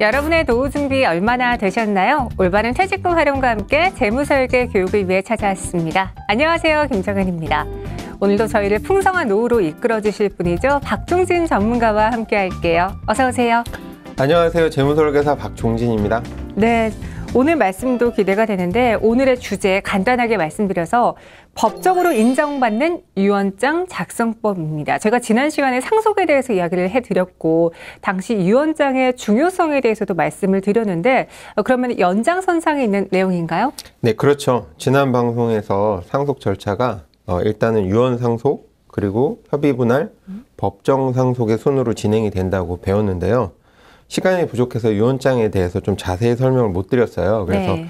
여러분의 노후 준비 얼마나 되셨나요? 올바른 퇴직금 활용과 함께 재무설계 교육을 위해 찾아왔습니다. 안녕하세요. 김정은입니다. 오늘도 저희를 풍성한 노후로 이끌어 주실 분이죠. 박종진 전문가와 함께 할게요. 어서 오세요. 안녕하세요. 재무설계사 박종진입니다. 네. 오늘 말씀도 기대가 되는데 오늘의 주제 간단하게 말씀드려서 법적으로 인정받는 유언장 작성법입니다. 제가 지난 시간에 상속에 대해서 이야기를 해드렸고 당시 유언장의 중요성에 대해서도 말씀을 드렸는데 어, 그러면 연장선상에 있는 내용인가요? 네, 그렇죠. 지난 방송에서 상속 절차가 어, 일단은 유언상속 그리고 협의분할 음. 법정상속의 순으로 진행이 된다고 배웠는데요. 시간이 부족해서 유언장에 대해서 좀 자세히 설명을 못 드렸어요. 그래서 네.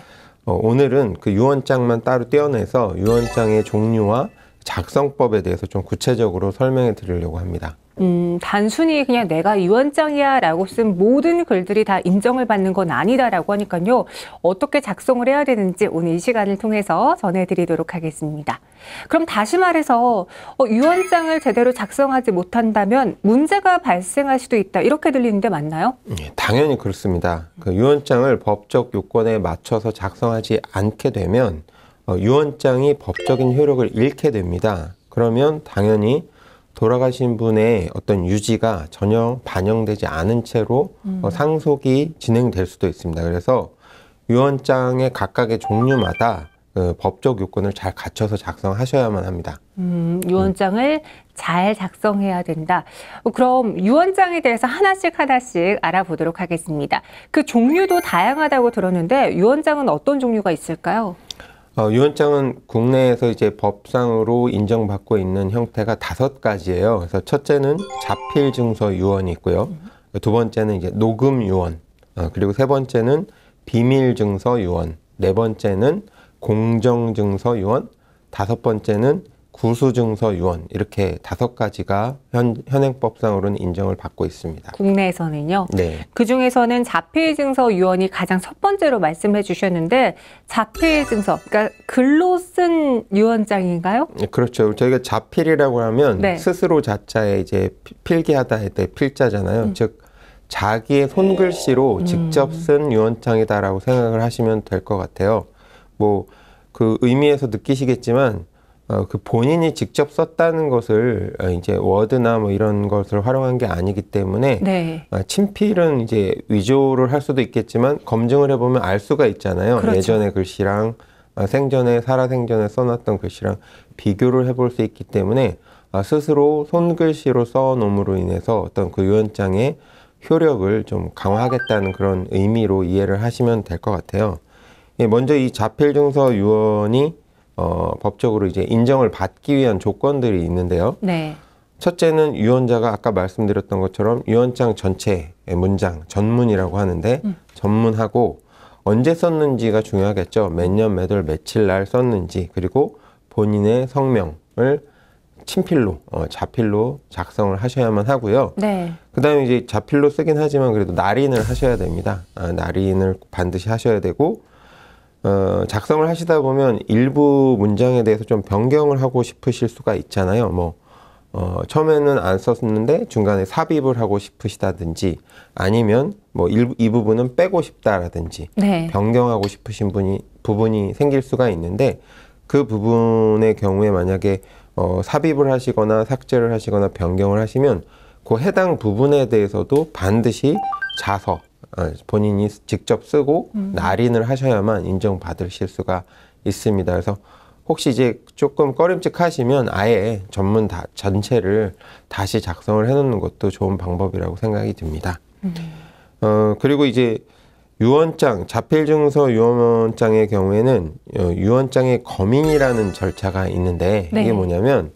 어, 오늘은 그 유언장만 따로 떼어내서 유언장의 종류와 작성법에 대해서 좀 구체적으로 설명해 드리려고 합니다. 음, 단순히 그냥 내가 유언장이야라고 쓴 모든 글들이 다 인정을 받는 건 아니다라고 하니까요. 어떻게 작성을 해야 되는지 오늘 이 시간을 통해서 전해드리도록 하겠습니다. 그럼 다시 말해서 어, 유언장을 제대로 작성하지 못한다면 문제가 발생할 수도 있다 이렇게 들리는데 맞나요? 예, 당연히 그렇습니다. 그 유언장을 법적 요건에 맞춰서 작성하지 않게 되면 어, 유언장이 법적인 효력을 잃게 됩니다. 그러면 당연히 돌아가신 분의 어떤 유지가 전혀 반영되지 않은 채로 어, 음. 상속이 진행될 수도 있습니다. 그래서 유언장의 각각의 종류마다 그 법적 요건을 잘 갖춰서 작성하셔야만 합니다. 음, 유언장을 음. 잘 작성해야 된다. 그럼 유언장에 대해서 하나씩 하나씩 알아보도록 하겠습니다. 그 종류도 다양하다고 들었는데 유언장은 어떤 종류가 있을까요? 어, 유언장은 국내에서 이제 법상으로 인정받고 있는 형태가 다섯 가지예요. 그래서 첫째는 자필 증서 유언이 있고요. 두 번째는 이제 녹음 유언. 어, 그리고 세 번째는 비밀 증서 유언. 네 번째는 공정 증서 유언. 다섯 번째는 구수증서 유언 이렇게 다섯 가지가 현, 현행법상으로는 인정을 받고 있습니다. 국내에서는요. 네. 그 중에서는 자필 증서 유언이 가장 첫 번째로 말씀해 주셨는데 자필 증서 그러니까 글로 쓴 유언장인가요? 네, 그렇죠. 저희가 자필이라고 하면 네. 스스로 자자에 이제 필기하다 할 때 필자잖아요. 음. 즉 자기의 손글씨로 음. 직접 쓴 유언장이다라고 생각을 하시면 될 것 같아요. 뭐 그 의미에서 느끼시겠지만 어, 그 본인이 직접 썼다는 것을 어, 이제 워드나 뭐 이런 것을 활용한 게 아니기 때문에 네. 아, 친필은 이제 위조를 할 수도 있겠지만 검증을 해보면 알 수가 있잖아요. 그렇죠. 예전의 글씨랑 아, 생전에 살아생전에 써놨던 글씨랑 비교를 해볼 수 있기 때문에 아, 스스로 손글씨로 써놓음으로 인해서 어떤 그 유언장의 효력을 좀 강화하겠다는 그런 의미로 이해를 하시면 될 것 같아요. 예, 먼저 이 자필증서 유언이 어, 법적으로 이제 인정을 받기 위한 조건들이 있는데요. 네. 첫째는 유언자가 아까 말씀드렸던 것처럼 유언장 전체의 예, 문장 전문이라고 하는데 음. 전문하고 언제 썼는지가 중요하겠죠. 몇 년, 몇 월, 며칠 날 썼는지 그리고 본인의 성명을 친필로 어, 자필로 작성을 하셔야만 하고요. 네. 그다음에 이제 자필로 쓰긴 하지만 그래도 날인을 하셔야 됩니다. 아, 날인을 반드시 하셔야 되고 어, 작성을 하시다 보면 일부 문장에 대해서 좀 변경을 하고 싶으실 수가 있잖아요. 뭐 어, 처음에는 안 썼는데 중간에 삽입을 하고 싶으시다든지 아니면 뭐 이 부분은 빼고 싶다라든지 네. 변경하고 싶으신 분이 부분이 생길 수가 있는데 그 부분의 경우에 만약에 어, 삽입을 하시거나 삭제를 하시거나 변경을 하시면 그 해당 부분에 대해서도 반드시 자서 어, 본인이 직접 쓰고 음. 날인을 하셔야만 인정받으 실수가 있습니다. 그래서 혹시 이제 조금 꺼림칙하시면 아예 전문 다, 전체를 다시 작성을 해놓는 것도 좋은 방법이라고 생각이 듭니다. 음. 어, 그리고 이제 유언장, 자필증서 유언장의 경우에는 어, 유언장의 검인이라는 절차가 있는데 네. 이게 뭐냐면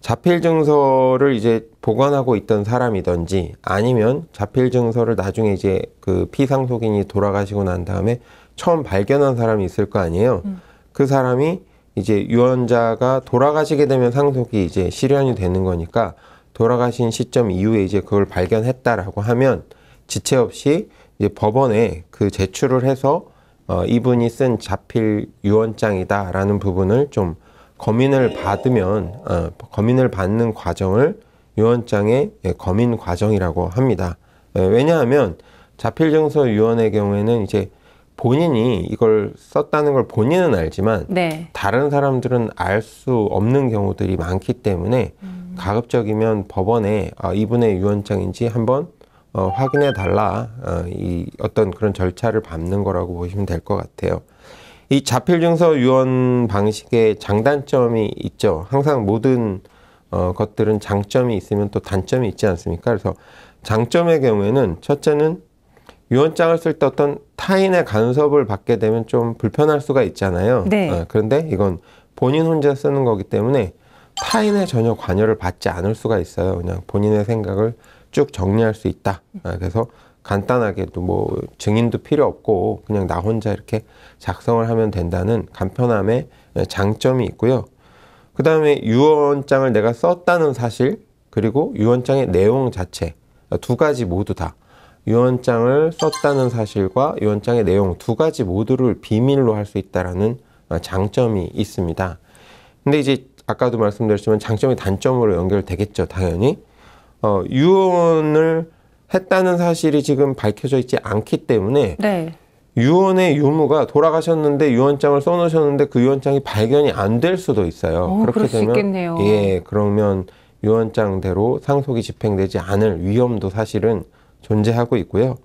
자필 증서를 이제 보관하고 있던 사람이든지 아니면 자필 증서를 나중에 이제 그 피상속인이 돌아가시고 난 다음에 처음 발견한 사람이 있을 거 아니에요. 음. 그 사람이 이제 유언자가 돌아가시게 되면 상속이 이제 실현이 되는 거니까 돌아가신 시점 이후에 이제 그걸 발견했다라고 하면 지체 없이 이제 법원에 그 제출을 해서 어, 이분이 쓴 자필 유언장이다라는 부분을 좀 검인을 받으면 어, 검인을 받는 과정을 유언장의 예, 검인 과정이라고 합니다. 예, 왜냐하면 자필증서 유언의 경우에는 이제 본인이 이걸 썼다는 걸 본인은 알지만 네. 다른 사람들은 알 수 없는 경우들이 많기 때문에 음. 가급적이면 법원에 아, 이분의 유언장인지 한번 어, 확인해 달라 어, 이 어떤 그런 절차를 밟는 거라고 보시면 될 것 같아요. 이 자필증서 유언 방식의 장단점이 있죠. 항상 모든 어, 것들은 장점이 있으면 또 단점이 있지 않습니까? 그래서 장점의 경우에는 첫째는 유언장을 쓸 때 어떤 타인의 간섭을 받게 되면 좀 불편할 수가 있잖아요. 네. 어, 그런데 이건 본인 혼자 쓰는 거기 때문에 타인의 전혀 관여를 받지 않을 수가 있어요. 그냥 본인의 생각을 쭉 정리할 수 있다. 어, 그래서 간단하게도 뭐 증인도 필요 없고 그냥 나 혼자 이렇게 작성을 하면 된다는 간편함의 장점이 있고요. 그 다음에 유언장을 내가 썼다는 사실 그리고 유언장의 내용 자체 두 가지 모두 다 유언장을 썼다는 사실과 유언장의 내용 두 가지 모두를 비밀로 할 수있다는 장점이 있습니다. 근데 이제 아까도 말씀드렸지만 장점이 단점으로 연결되겠죠, 당연히. 어, 유언을 했다는 사실이 지금 밝혀져 있지 않기 때문에 네. 유언의 유무가 돌아가셨는데 유언장을 써놓으셨는데 그 유언장이 발견이 안 될 수도 있어요. 오, 어, 그렇게 되면 예 그러면 유언장대로 상속이 집행되지 않을 위험도 사실은 존재하고 있고요.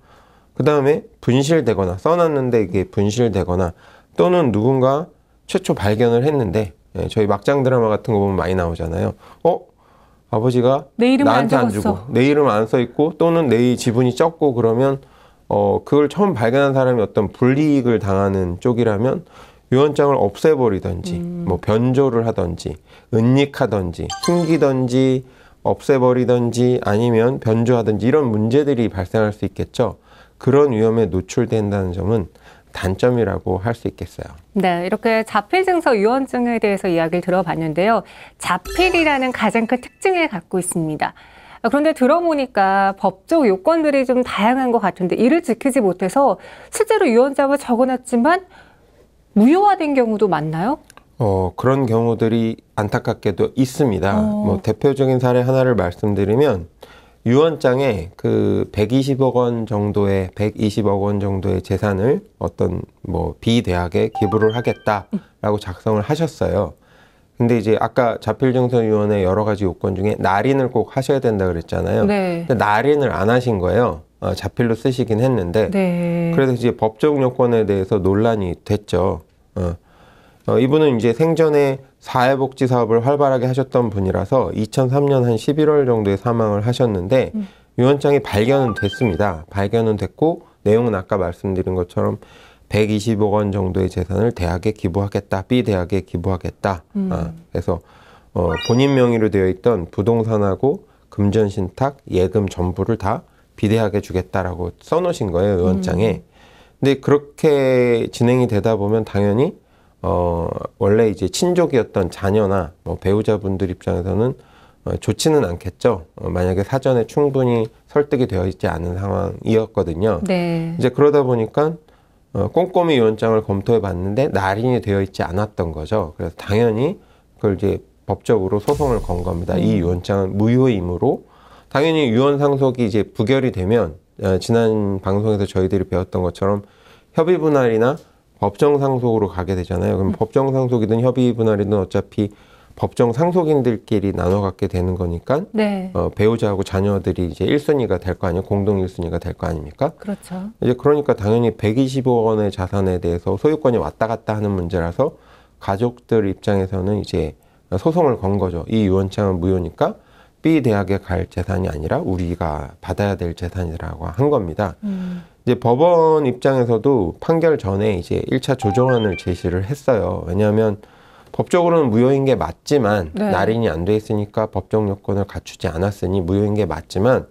그 다음에 분실되거나 써놨는데 이게 분실되거나 또는 누군가 최초 발견을 했는데 예, 저희 막장 드라마 같은 거 보면 많이 나오잖아요. 어 아버지가 내 나한테 안, 안 주고 내 이름 안 써 있고 또는 내 지분이 적고 그러면 어 그걸 처음 발견한 사람이 어떤 불이익을 당하는 쪽이라면 유언장을 없애버리든지 음. 뭐 변조를 하든지 은닉하든지 숨기든지 없애버리든지 아니면 변조하든지 이런 문제들이 발생할 수 있겠죠. 그런 위험에 노출된다는 점은 단점이라고 할 수 있겠어요. 네, 이렇게 자필증서 유언증에 대해서 이야기를 들어봤는데요. 자필이라는 가장 큰 특징을 갖고 있습니다. 그런데 들어보니까 법적 요건들이 좀 다양한 것 같은데 이를 지키지 못해서 실제로 유언장을 적어놨지만 무효화된 경우도 많나요? 어, 그런 경우들이 안타깝게도 있습니다. 어. 뭐 대표적인 사례 하나를 말씀드리면 유언장에 그 120억 원 정도의 120억 원 정도의 재산을 어떤 뭐 비대학에 기부를 하겠다라고 작성을 하셨어요. 근데 이제 아까 자필증서위원회 여러 가지 요건 중에 날인을 꼭 하셔야 된다 그랬잖아요. 네. 근데 날인을 안 하신 거예요. 어, 자필로 쓰시긴 했는데 네. 그래서 이제 법적 요건에 대해서 논란이 됐죠. 어. 어, 이분은 이제 생전에 사회복지 사업을 활발하게 하셨던 분이라서 2003년 한 11월 정도에 사망을 하셨는데 음. 유언장이 발견은 됐습니다. 발견은 됐고 내용은 아까 말씀드린 것처럼 120억 원 정도의 재산을 대학에 기부하겠다, B 대학에 기부하겠다. 음. 아, 그래서 어, 본인 명의로 되어 있던 부동산하고 금전 신탁, 예금 전부를 다비대하게 주겠다라고 써놓으신 거예요 의원장에. 음. 근데 그렇게 진행이 되다 보면 당연히 어, 원래 이제 친족이었던 자녀나 뭐 배우자분들 입장에서는 어, 좋지는 않겠죠. 어, 만약에 사전에 충분히 설득이 되어 있지 않은 상황이었거든요. 네. 이제 그러다 보니까 어, 꼼꼼히 위원장을 검토해 봤는데 날인이 되어 있지 않았던 거죠. 그래서 당연히 그걸 이제 법적으로 소송을 건 겁니다. 음. 이 위원장은 무효이므로 당연히 유언 상속이 이제 부결이 되면 어, 지난 방송에서 저희들이 배웠던 것처럼 협의 분할이나 법정 상속으로 가게 되잖아요. 그럼 음. 법정 상속이든 협의 분할이든 어차피 법정 상속인들끼리 나눠 갖게 되는 거니까 네. 어, 배우자하고 자녀들이 이제 1순위가 될 거 아니에요? 공동 1순위가 될 거 아닙니까? 그렇죠. 이제 그러니까 당연히 120억 원의 자산에 대해서 소유권이 왔다 갔다 하는 문제라서 가족들 입장에서는 이제 소송을 건 거죠. 이 유언장은 무효니까 B 대학에 갈 재산이 아니라 우리가 받아야 될 재산이라고 한 겁니다. 음. 이제 법원 입장에서도 판결 전에 이제 1차 조정안을 제시를 했어요. 왜냐하면 법적으로는 무효인 게 맞지만 네. 날인이 안 돼 있으니까 법정 요건을 갖추지 않았으니 무효인 게 맞지만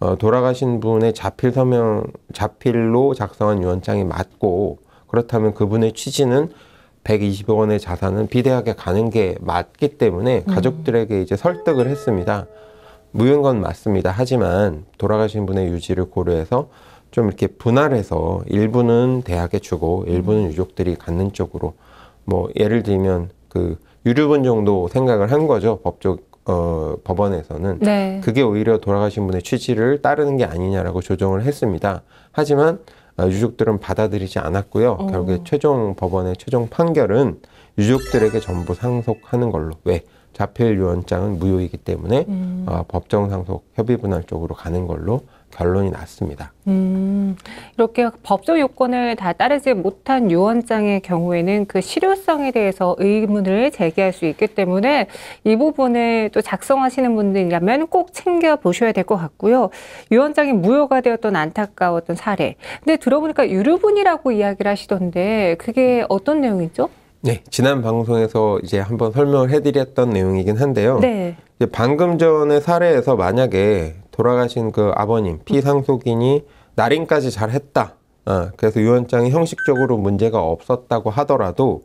어, 돌아가신 분의 자필 서명 자필로 작성한 유언장이 맞고 그렇다면 그분의 취지는 120억 원의 자산은 비대하게 가는 게 맞기 때문에 음. 가족들에게 이제 설득을 했습니다. 무효인 건 맞습니다. 하지만 돌아가신 분의 유지를 고려해서 좀 이렇게 분할해서 일부는 대학에 주고 일부는 유족들이 갖는 쪽으로 뭐 예를 들면 그 유류분 정도 생각을 한 거죠 법적 어, 법원에서는 네. 그게 오히려 돌아가신 분의 취지를 따르는 게 아니냐라고 조정을 했습니다. 하지만 어, 유족들은 받아들이지 않았고요. 오. 어. 결국에 최종 법원의 최종 판결은 유족들에게 전부 상속하는 걸로 왜 자필 유언장은 무효이기 때문에 음. 어, 법정 상속 협의 분할 쪽으로 가는 걸로 결론이 났습니다. 음, 이렇게 법적 요건을 다 따르지 못한 유언장의 경우에는 그 실효성에 대해서 의문을 제기할 수 있기 때문에 이 부분을 또 작성하시는 분들이라면 꼭 챙겨 보셔야 될 것 같고요. 유언장이 무효가 되었던 안타까웠던 사례. 근데 들어보니까 유류분이라고 이야기를 하시던데 그게 어떤 내용이죠? 네, 지난 방송에서 이제 한번 설명을 해드렸던 내용이긴 한데요. 네. 방금 전의 사례에서 만약에 돌아가신 그 아버님 피상속인이 음. 날인까지 잘 했다. 어, 그래서 유언장이 형식적으로 문제가 없었다고 하더라도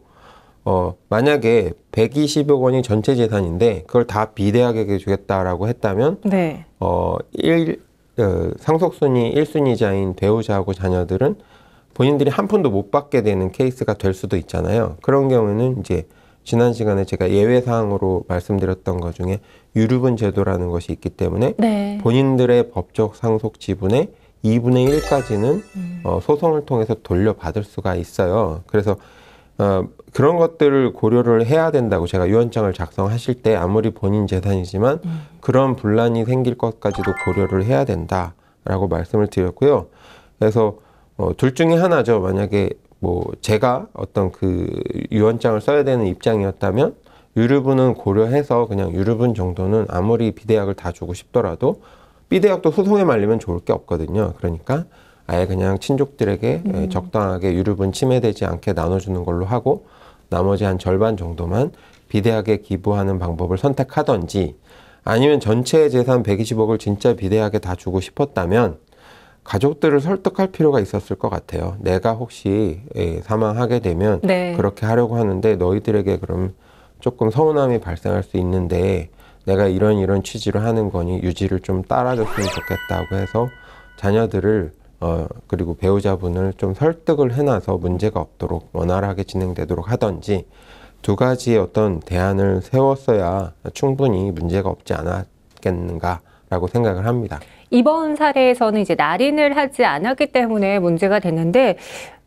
어, 만약에 120억 원이 전체 재산인데 그걸 다 비대하게 주겠다라고 했다면 네. 어, 일, 어, 상속순위 1순위자인 배우자하고 자녀들은 본인들이 한 푼도 못 받게 되는 케이스가 될 수도 있잖아요. 그런 경우는 이제 지난 시간에 제가 예외 사항으로 말씀드렸던 것 중에 유류분 제도라는 것이 있기 때문에 네. 본인들의 법적 상속 지분의 2분의 1까지는 음. 어, 소송을 통해서 돌려받을 수가 있어요. 그래서 어, 그런 것들을 고려를 해야 된다고 제가 유언장을 작성하실 때 아무리 본인 재산이지만 음. 그런 분란이 생길 것까지도 고려를 해야 된다라고 말씀을 드렸고요. 그래서 어, 둘 중에 하나죠. 만약에 뭐 제가 어떤 그 유언장을 써야 되는 입장이었다면 유류분은 고려해서 그냥 유류분 정도는 아무리 비대약을다 주고 싶더라도 비대약도 소송에 말리면 좋을 게 없거든요. 그러니까 아예 그냥 친족들에게 음. 적당하게 유류분 침해되지 않게 나눠주는 걸로 하고 나머지 한 절반 정도만 비대학에 기부하는 방법을 선택하던지 아니면 전체 재산 120억을 진짜 비대학에 다 주고 싶었다면 가족들을 설득할 필요가 있었을 것 같아요. 내가 혹시 예, 사망하게 되면 네. 그렇게 하려고 하는데 너희들에게 그럼 조금 서운함이 발생할 수 있는데 내가 이런 이런 취지로 하는 거니 유지를 좀 따라줬으면 좋겠다고 해서 자녀들을 어 그리고 배우자분을 좀 설득을 해놔서 문제가 없도록 원활하게 진행되도록 하던지 두 가지의 어떤 대안을 세웠어야 충분히 문제가 없지 않았겠는가 라고 생각을 합니다. 이번 사례에서는 이제 날인을 하지 않았기 때문에 문제가 됐는데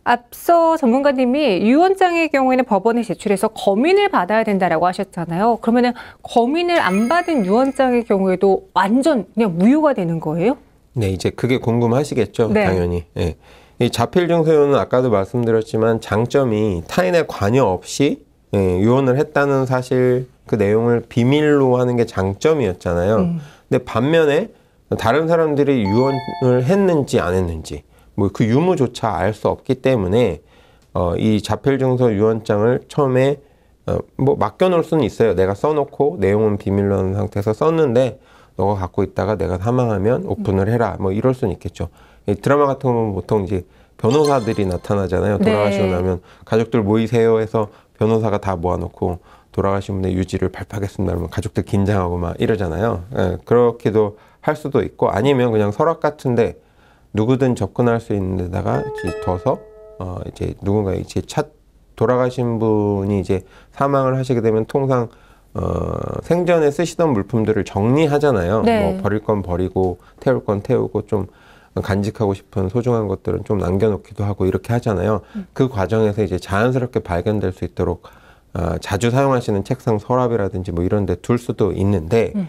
앞서 전문가님이 유언장의 경우에는 법원에 제출해서 검인을 받아야 된다라고 하셨잖아요. 그러면은 검인을 안 받은 유언장의 경우에도 완전 그냥 무효가 되는 거예요? 네, 이제 그게 궁금하시겠죠, 네. 당연히. 예. 이 자필 증서유는 아까도 말씀드렸지만 장점이 타인의 관여 없이 예, 유언을 했다는 사실 그 내용을 비밀로 하는 게 장점이었잖아요. 음. 근데 반면에 다른 사람들이 유언을 했는지 안 했는지 뭐 그 유무조차 알 수 없기 때문에 어, 이 자필증서 유언장을 처음에 어, 뭐 맡겨놓을 수는 있어요. 내가 써놓고 내용은 비밀로 하는 상태에서 썼는데 너가 갖고 있다가 내가 사망하면 오픈을 해라 뭐 이럴 수는 있겠죠. 이 드라마 같은 경우는 보통 이제 변호사들이 나타나잖아요. 돌아가시고 네. 나면 가족들 모이세요 해서 변호사가 다 모아놓고 돌아가신 분의 유지를 발표하겠습니다. 그러면 가족들 긴장하고 막 이러잖아요. 예, 그렇게도 할 수도 있고 아니면 그냥 서랍 같은데 누구든 접근할 수 있는 데다가 이제 둬서 어 이제 누군가 이제 찾 돌아가신 분이 이제 사망을 하시게 되면 통상 어 생전에 쓰시던 물품들을 정리하잖아요. 네. 뭐 버릴 건 버리고 태울 건 태우고 좀 간직하고 싶은 소중한 것들은 좀 남겨놓기도 하고 이렇게 하잖아요. 음. 그 과정에서 이제 자연스럽게 발견될 수 있도록 어, 자주 사용하시는 책상 서랍이라든지 뭐 이런 데 둘 수도 있는데 음.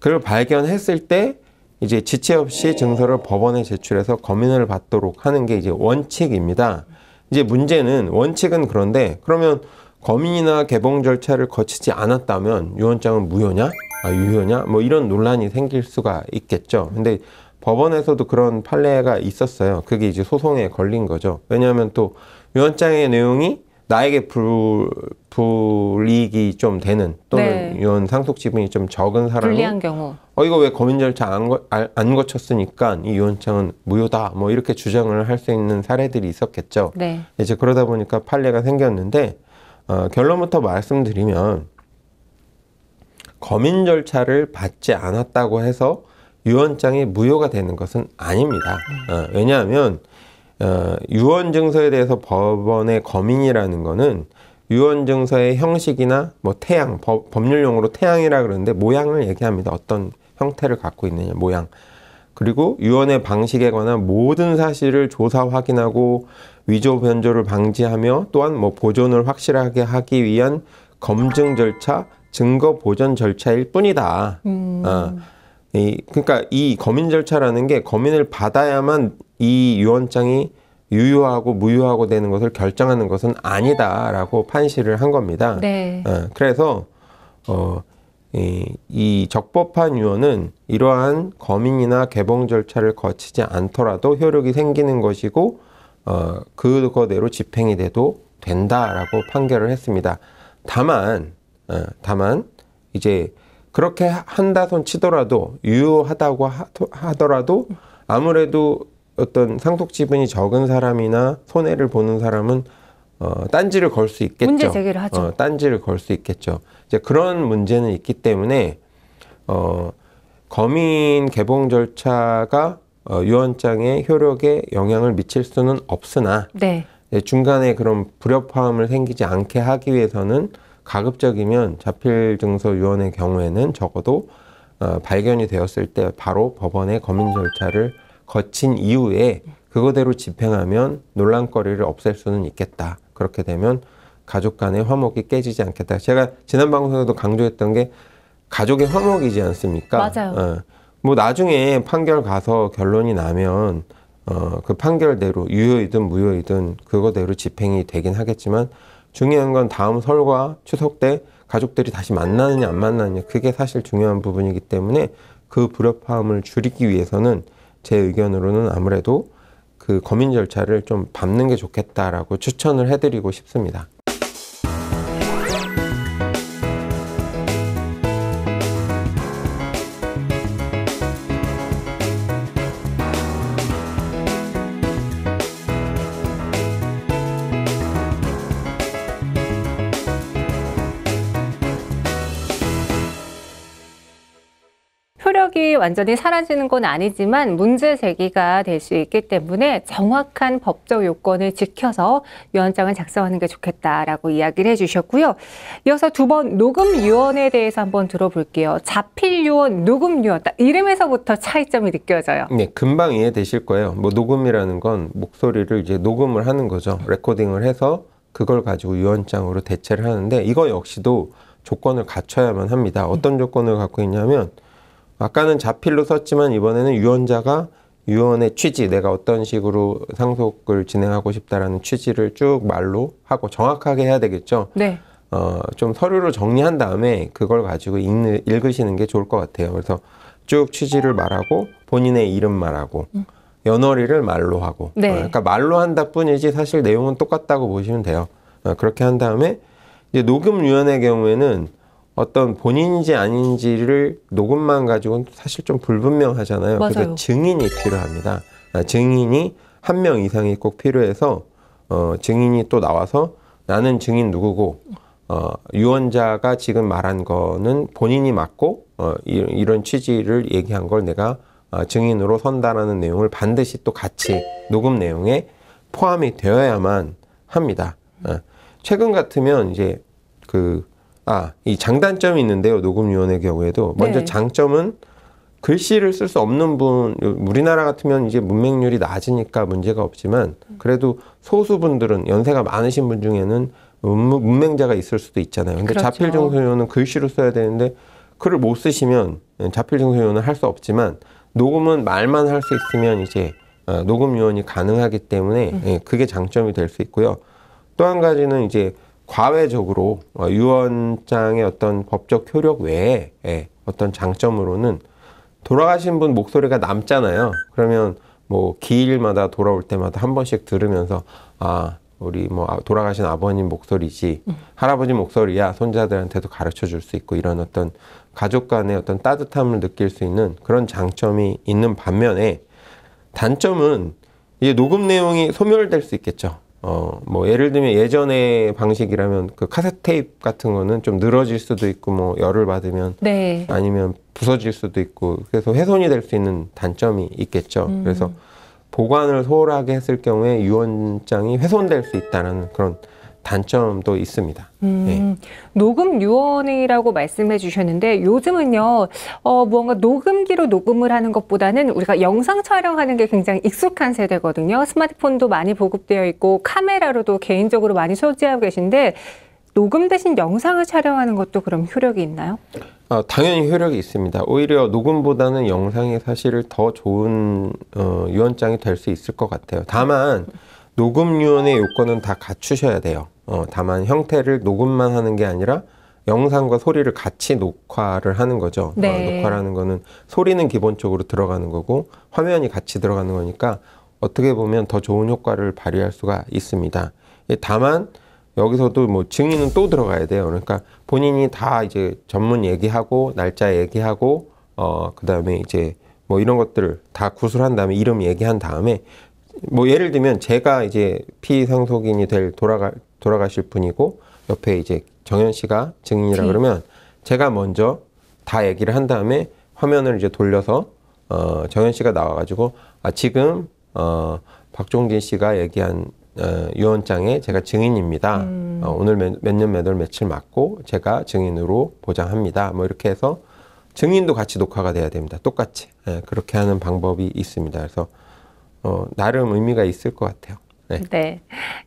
그걸 발견했을 때 이제 지체 없이 증서를 법원에 제출해서 검인을 받도록 하는 게 이제 원칙입니다. 이제 문제는 원칙은 그런데 그러면 검인이나 개봉 절차를 거치지 않았다면 유언장은 무효냐? 아, 유효냐? 뭐 이런 논란이 생길 수가 있겠죠. 근데 법원에서도 그런 판례가 있었어요. 그게 이제 소송에 걸린 거죠. 왜냐하면 또 유언장의 내용이 나에게 불, 불이익이 좀 되는 또는 네. 이런 상속 지분이 좀 적은 사람이 불리한 경우 어 이거 왜 검인 절차 안, 거, 안 거쳤으니까 이 유언장은 무효다 뭐 이렇게 주장을 할 수 있는 사례들이 있었겠죠. 네. 이제 그러다 보니까 판례가 생겼는데 어, 결론부터 말씀드리면 검인 절차를 받지 않았다고 해서 유언장이 무효가 되는 것은 아닙니다. 어, 왜냐하면 어, 유언증서에 대해서 법원의 검인이라는 거는 유언증서의 형식이나 뭐 태양, 법, 법률용어로 태양이라 그러는데 모양을 얘기합니다. 어떤 형태를 갖고 있느냐, 모양. 그리고 유언의 방식에 관한 모든 사실을 조사 확인하고 위조 변조를 방지하며 또한 뭐 보존을 확실하게 하기 위한 검증 절차, 증거 보전 절차일 뿐이다. 음. 어. 이, 그러니까 이 검인 절차라는 게 검인을 받아야만 이 유언장이 유효하고 무효하고 되는 것을 결정하는 것은 아니다라고 판시를 한 겁니다. 네. 어, 그래서 어, 이, 이 적법한 유언은 이러한 검인이나 개봉 절차를 거치지 않더라도 효력이 생기는 것이고 어, 그거대로 집행이 돼도 된다라고 판결을 했습니다. 다만 어, 다만 이제 그렇게 한다 손 치더라도 유효하다고 하, 하더라도 아무래도 어떤 상속 지분이 적은 사람이나 손해를 보는 사람은 어, 딴지를 걸 수 있겠죠. 문제 제기를 하죠. 어, 딴지를 걸 수 있겠죠. 이제 그런 문제는 있기 때문에 어, 검인 개봉 절차가 어, 유언장의 효력에 영향을 미칠 수는 없으나 네. 중간에 그런 불협화음을 생기지 않게 하기 위해서는 가급적이면 자필증서 유언의 경우에는 적어도 어, 발견이 되었을 때 바로 법원에 검인 절차를 거친 이후에 그거대로 집행하면 논란거리를 없앨 수는 있겠다. 그렇게 되면 가족 간의 화목이 깨지지 않겠다. 제가 지난 방송에도 서 강조했던 게 가족의 화목이지 않습니까? 맞아요. 어, 뭐 나중에 판결 가서 결론이 나면 어, 그 판결대로 유효이든 무효이든 그거대로 집행이 되긴 하겠지만 중요한 건 다음 설과 추석 때 가족들이 다시 만나느냐 안 만나느냐 그게 사실 중요한 부분이기 때문에 그 불협화음을 줄이기 위해서는 제 의견으로는 아무래도 그 검인 절차를 좀 밟는 게 좋겠다라고 추천을 해드리고 싶습니다. 완전히 사라지는 건 아니지만 문제 제기가 될 수 있기 때문에 정확한 법적 요건을 지켜서 위원장을 작성하는 게 좋겠다라고 이야기를 해주셨고요. 이어서 두 번 녹음 유언에 대해서 한번 들어볼게요. 자필 유언, 녹음 유언 딱 이름에서부터 차이점이 느껴져요. 네, 금방 이해되실 거예요. 뭐 녹음이라는 건 목소리를 이제 녹음을 하는 거죠. 레코딩을 해서 그걸 가지고 유언장으로 대체를 하는데 이거 역시도 조건을 갖춰야만 합니다. 어떤 조건을 갖고 있냐면 아까는 자필로 썼지만 이번에는 유언자가 유언의 취지, 내가 어떤 식으로 상속을 진행하고 싶다라는 취지를 쭉 말로 하고 정확하게 해야 되겠죠. 네. 어, 좀 서류로 정리한 다음에 그걸 가지고 읽는, 읽으시는 게 좋을 것 같아요. 그래서 쭉 취지를 말하고 본인의 이름 말하고 음. 연월일을 말로 하고 어, 네. 어, 그러니까 말로 한다 뿐이지 사실 내용은 똑같다고 보시면 돼요. 어, 그렇게 한 다음에 이제 녹음유언의 경우에는 어떤 본인인지 아닌지를 녹음만 가지고는 사실 좀 불분명하잖아요. 맞아요. 그래서 증인이 필요합니다. 아, 증인이 한 명 이상이 꼭 필요해서 어, 증인이 또 나와서 나는 증인 누구고 어, 유언자가 지금 말한 거는 본인이 맞고 어, 이, 런 취지를 얘기한 걸 내가 어, 증인으로 선다라는 내용을 반드시 또 같이 녹음 내용에 포함이 되어야만 합니다. 어. 최근 같으면 이제 그 아, 이 장단점이 있는데요. 녹음위원의 경우에도 먼저 네. 장점은 글씨를 쓸 수 없는 분, 우리나라 같으면 이제 문맹률이 낮으니까 문제가 없지만 그래도 소수분들은 연세가 많으신 분 중에는 문맹자가 있을 수도 있잖아요. 근데 그렇죠. 자필증소원은 글씨로 써야 되는데 글을 못 쓰시면 예, 자필증소원은할 수 없지만 녹음은 말만 할 수 있으면 이제 어, 녹음 위원이 가능하기 때문에 음. 예, 그게 장점이 될 수 있고요. 또 한 가지는 이제 과외적으로 어, 유언장의 어떤 법적 효력 외에 예, 어떤 장점으로는 돌아가신 분 목소리가 남잖아요. 그러면 뭐 기일마다 돌아올 때마다 한 번씩 들으면서 아 우리 뭐 아, 돌아가신 아버님 목소리지 음. 할아버지 목소리야 손자들한테도 가르쳐 줄 수 있고 이런 어떤 가족 간의 어떤 따뜻함을 느낄 수 있는 그런 장점이 있는 반면에 단점은 이게 녹음 내용이 소멸될 수 있겠죠. 어, 뭐, 예를 들면 예전의 방식이라면 그 카세트 테이프 같은 거는 좀 늘어질 수도 있고, 뭐, 열을 받으면. 네. 아니면 부서질 수도 있고, 그래서 훼손이 될 수 있는 단점이 있겠죠. 음. 그래서 보관을 소홀하게 했을 경우에 유언장이 훼손될 수 있다는 그런 단점도 있습니다. 음, 예. 녹음 유언이라고 말씀해 주셨는데 요즘은요 어, 무언가 녹음기로 녹음을 하는 것보다는 우리가 영상 촬영하는 게 굉장히 익숙한 세대거든요. 스마트폰도 많이 보급되어 있고 카메라로도 개인적으로 많이 소지하고 계신데 녹음 대신 영상을 촬영하는 것도 그럼 효력이 있나요? 아, 당연히 효력이 있습니다. 오히려 녹음보다는 영상이 사실 더 좋은 어, 유언장이 될 수 있을 것 같아요. 다만 녹음료원의 요건은 다 갖추셔야 돼요. 어, 다만 형태를 녹음만 하는 게 아니라 영상과 소리를 같이 녹화를 하는 거죠. 어, 네. 어, 녹화라는 거는 소리는 기본적으로 들어가는 거고 화면이 같이 들어가는 거니까 어떻게 보면 더 좋은 효과를 발휘할 수가 있습니다. 예, 다만 여기서도 뭐 증인은 또 들어가야 돼요. 그러니까 본인이 다 이제 전문 얘기하고 날짜 얘기하고 어 그다음에 이제 뭐 이런 것들을 다 구술한 다음에 이름 얘기한 다음에 뭐 예를 들면 제가 이제 피상속인이 될 돌아가 돌아가실 분이고 옆에 이제 정현 씨가 증인이라 네. 그러면 제가 먼저 다 얘기를 한 다음에 화면을 이제 돌려서 어 정현 씨가 나와 가지고 아 지금 어 박종진 씨가 얘기한 어, 유언장에 제가 증인입니다. 음. 어, 오늘 몇 년 몇 월 며칠 맞고 제가 증인으로 보장합니다. 뭐 이렇게 해서 증인도 같이 녹화가 돼야 됩니다. 똑같이 예, 그렇게 하는 방법이 있습니다. 그래서 어, 나름 의미가 있을 것 같아요. 네. 네.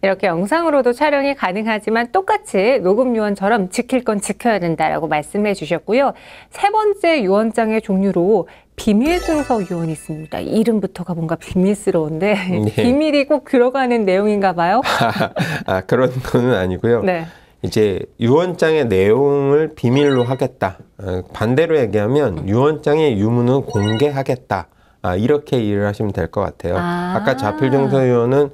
이렇게 영상으로도 촬영이 가능하지만 똑같이 녹음 유언처럼 지킬 건 지켜야 된다라고 말씀해 주셨고요. 세 번째 유언장의 종류로 비밀 순서 유언이 있습니다. 이름부터가 뭔가 비밀스러운데 네. 비밀이 꼭 들어가는 내용인가 봐요. 아, 그런 거는 아니고요. 네. 이제 유언장의 내용을 비밀로 하겠다. 아, 반대로 얘기하면 유언장의 유무는 공개하겠다. 아, 이렇게 이해를 하시면 될 것 같아요. 아. 까 자필 중서위원은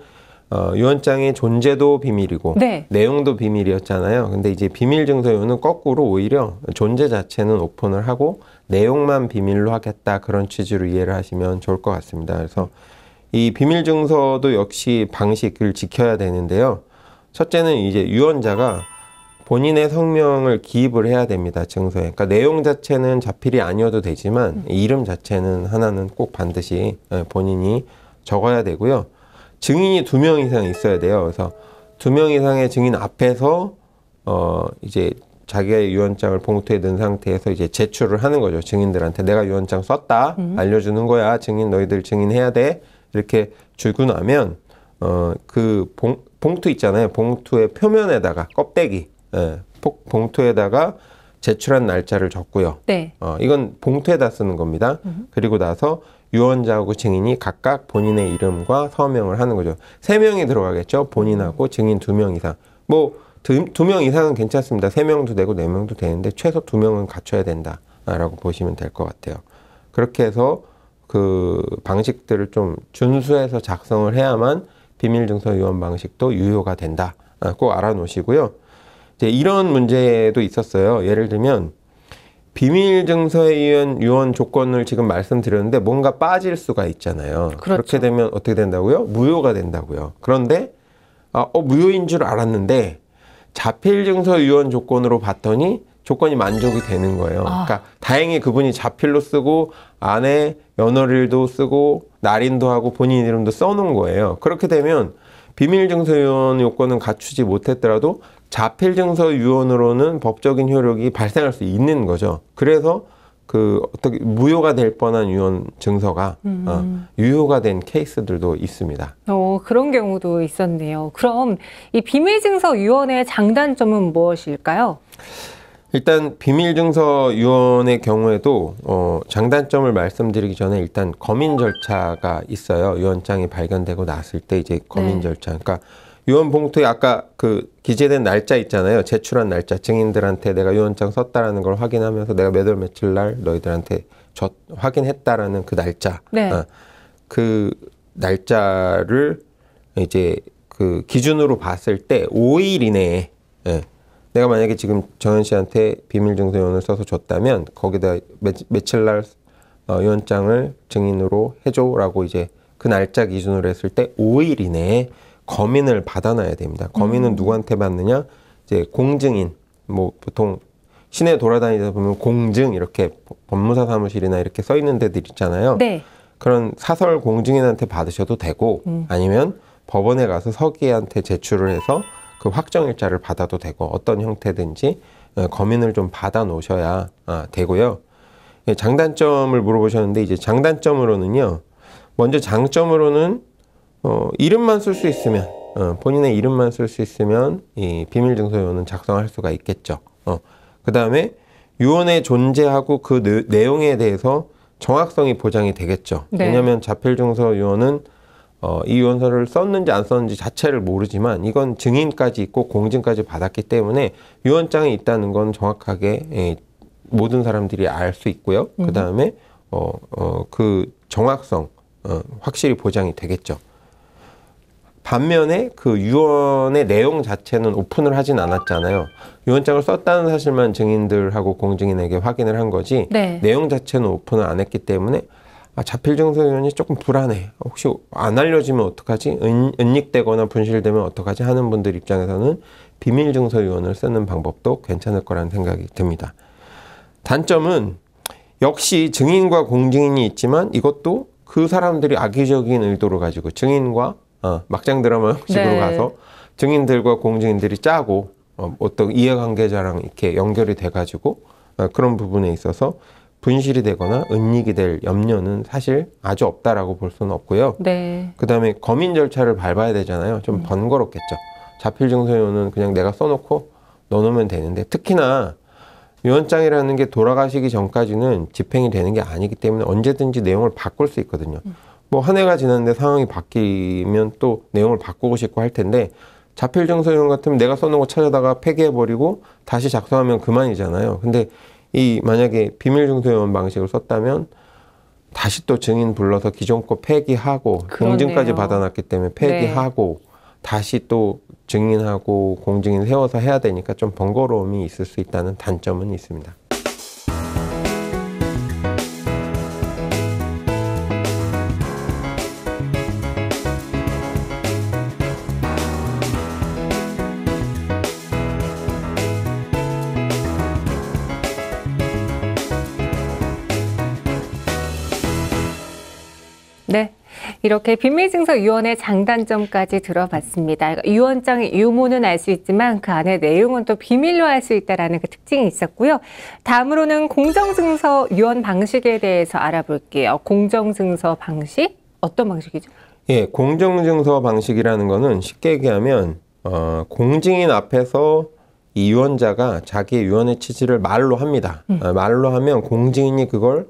어, 유언장의 존재도 비밀이고 네. 내용도 비밀이었잖아요. 근데 이제 비밀 증서 위원은 거꾸로 오히려 존재 자체는 오픈을 하고 내용만 비밀로 하겠다 그런 취지로 이해를 하시면 좋을 것 같습니다. 그래서 이 비밀 증서도 역시 방식을 지켜야 되는데요. 첫째는 이제 유언자가 본인의 성명을 기입을 해야 됩니다. 증서에. 그러니까 내용 자체는 자필이 아니어도 되지만 음. 이름 자체는 하나는 꼭 반드시 예, 본인이 적어야 되고요. 증인이 두 명 이상 있어야 돼요. 그래서 두 명 이상의 증인 앞에서 어 이제 자기의 유언장을 봉투에 넣은 상태에서 이제 제출을 하는 거죠. 증인들한테 내가 유언장 썼다 음. 알려주는 거야. 증인 너희들 증인해야 돼. 이렇게 주고 나면 어 그 봉투 있잖아요. 봉투의 표면에다가 껍데기 예, 봉투에다가 제출한 날짜를 적고요. 네. 어, 이건 봉투에다 쓰는 겁니다. 음. 그리고 나서 유언자하고 증인이 각각 본인의 이름과 서명을 하는 거죠. 세 명이 들어가겠죠. 본인하고 증인 두 명 이상. 뭐 두명 두 이상은 괜찮습니다. 세 명도 되고 네 명도 되는데 최소 두 명은 갖춰야 된다라고 보시면 될 것 같아요. 그렇게 해서 그 방식들을 좀 준수해서 작성을 해야만 비밀증서 유언 방식도 유효가 된다. 아, 꼭 알아놓으시고요. 이제 네, 이런 문제도 있었어요. 예를 들면 비밀 증서에 의한 유언 조건을 지금 말씀드렸는데 뭔가 빠질 수가 있잖아요. 그렇죠. 그렇게 되면 어떻게 된다고요? 무효가 된다고요. 그런데 아, 어 무효인 줄 알았는데 자필 증서 유언 조건으로 봤더니 조건이 만족이 되는 거예요. 아. 그러니까 다행히 그분이 자필로 쓰고 안에 연월일도 쓰고 날인도 하고 본인 이름도 써놓은 거예요. 그렇게 되면 비밀 증서 유언 요건은 갖추지 못했더라도 자필 증서 유언으로는 법적인 효력이 발생할 수 있는 거죠. 그래서 그 어떻게 무효가 될 뻔한 유언 증서가 어, 음. 어, 유효가 된 케이스들도 있습니다. 어, 그런 경우도 있었네요. 그럼 이 비밀 증서 유언의 장단점은 무엇일까요? 일단 비밀 증서 유언의 경우에도 어, 장단점을 말씀드리기 전에 일단 검인 절차가 있어요. 유언장이 발견되고 났을 때 이제 검인 네. 절차. 그러니까 유언봉투에 아까 그 기재된 날짜 있잖아요. 제출한 날짜. 증인들한테 내가 유언장 썼다라는 걸 확인하면서 내가 몇월 며칠 날 너희들한테 저 확인했다라는 그 날짜. 네. 어, 그 날짜를 이제 그 기준으로 봤을 때 5일 이내에 예. 내가 만약에 지금 정현 씨한테 비밀 증서 요원을 써서 줬다면 거기다 며, 칠날 어, 유언장을 증인으로 해줘라고 이제 그 날짜 기준으로 했을 때 5일 이내에 검인을 받아놔야 됩니다. 검인은 음. 누구한테 받느냐? 이제 공증인, 뭐 보통 시내 돌아다니다 보면 공증 이렇게 법무사 사무실이나 이렇게 써 있는 데들 있잖아요. 네. 그런 사설 공증인한테 받으셔도 되고 음. 아니면 법원에 가서 서기한테 제출을 해서 그 확정일자를 받아도 되고 어떤 형태든지 검인을 예, 좀 받아 놓으셔야 아, 되고요. 예, 장단점을 물어보셨는데 이제 장단점으로는요. 먼저 장점으로는 어, 이름만 쓸 수 있으면 어, 본인의 이름만 쓸 수 있으면 이 비밀 증서 요원은 작성할 수가 있겠죠. 어, 그 다음에 유언의 존재하고 그 느, 내용에 대해서 정확성이 보장이 되겠죠. 네. 왜냐하면 자필증서 요원은 어, 이 유언서를 썼는지 안 썼는지 자체를 모르지만 이건 증인까지 있고 공증까지 받았기 때문에 유언장이 있다는 건 정확하게 예, 모든 사람들이 알 수 있고요. 음. 그 다음에 어, 어, 그 정확성 어, 확실히 보장이 되겠죠. 반면에 그 유언의 내용 자체는 오픈을 하진 않았잖아요. 유언장을 썼다는 사실만 증인들하고 공증인에게 확인을 한 거지 네. 내용 자체는 오픈을 안 했기 때문에 아, 자필 증서위원이 조금 불안해. 혹시 안 알려지면 어떡하지? 은, 은닉되거나 분실되면 어떡하지? 하는 분들 입장에서는 비밀 증서위원을 쓰는 방법도 괜찮을 거라는 생각이 듭니다. 단점은 역시 증인과 공증인이 있지만 이것도 그 사람들이 악의적인 의도를 가지고 증인과 어, 막장 드라마 형식으로 네. 가서 증인들과 공증인들이 짜고 어, 어떤 이해관계자랑 이렇게 연결이 돼가지고 어, 그런 부분에 있어서 분실이 되거나 은닉이 될 염려는 사실 아주 없다라고 볼 수는 없고요. 네. 그다음에 검인 절차를 밟아야 되잖아요. 좀 음. 번거롭겠죠. 자필 증서료는 그냥 내가 써놓고 넣어놓으면 되는데 특히나 유언장이라는 게 돌아가시기 전까지는 집행이 되는 게 아니기 때문에 언제든지 내용을 바꿀 수 있거든요. 음. 뭐한 해가 지났는데 상황이 바뀌면 또 내용을 바꾸고 싶고 할 텐데 자필 증서용 같으면 내가 써놓은 거 찾아다가 폐기해버리고 다시 작성하면 그만이잖아요. 근데 이 만약에 비밀 증서용 방식으로 썼다면 다시 또 증인 불러서 기존 거 폐기하고 공증까지 받아놨기 때문에 네. 폐기하고 네. 다시 또 증인하고 공증인 세워서 해야 되니까 좀 번거로움이 있을 수 있다는 단점은 있습니다. 이렇게 빈민증서위원회 장단점까지 들어봤습니다. 위원장의 유무는 알 수 있지만 그 안에 내용은 또 비밀로 알수있다는그 특징이 있었고요. 다음으로는 공정증서 위원 방식에 대해서 알아볼게요. 공정증서 방식 어떤 방식이죠? 예, 공정증서 방식이라는 거는 쉽게 얘기하면 어, 공증인 앞에서 이 유언자가 자기 유언의 취지를 말로 합니다. 음. 어, 말로 하면 공증인이 그걸